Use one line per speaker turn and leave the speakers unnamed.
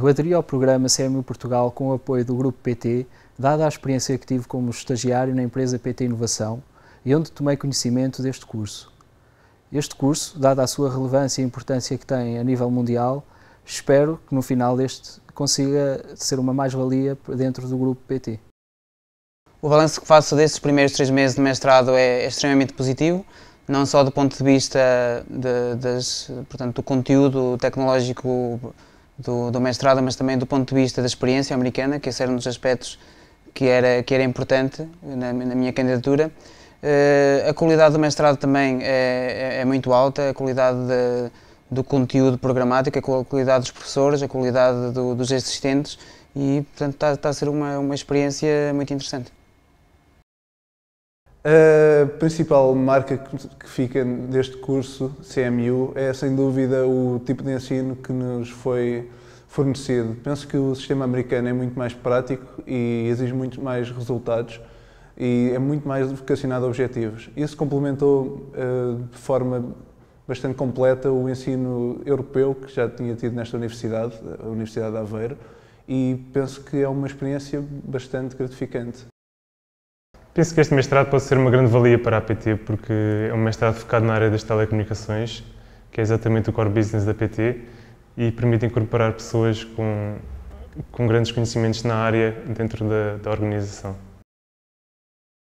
Eu aderi ao programa CMU Portugal com o apoio do Grupo PT, dada a experiência que tive como estagiário na empresa PT Inovação e onde tomei conhecimento deste curso. Este curso, dada a sua relevância e importância que tem a nível mundial, espero que no final deste consiga ser uma mais-valia dentro do Grupo PT.
O balanço que faço destes primeiros três meses de mestrado é extremamente positivo, não só do ponto de vista de, das, portanto, do conteúdo tecnológico do, do mestrado, mas também do ponto de vista da experiência americana, que esse era um dos aspectos que era, que era importante na, na minha candidatura. Uh, a qualidade do mestrado também é, é, é muito alta, a qualidade de, do conteúdo programático, a qualidade dos professores, a qualidade do, dos assistentes e, portanto, está, está a ser uma,
uma experiência muito interessante. A principal marca que fica deste curso CMU é, sem dúvida, o tipo de ensino que nos foi fornecido. Penso que o sistema americano é muito mais prático e exige muito mais resultados e é muito mais vocacionado a objetivos. Isso complementou eh, de forma bastante completa o ensino europeu que já tinha tido nesta universidade, a Universidade de Aveiro, e penso que é uma experiência bastante gratificante.
Penso que este mestrado pode ser uma grande valia para a PT, porque é um mestrado focado na área das telecomunicações, que é exatamente o core business da PT, e permite incorporar pessoas com, com grandes conhecimentos na área dentro da, da organização.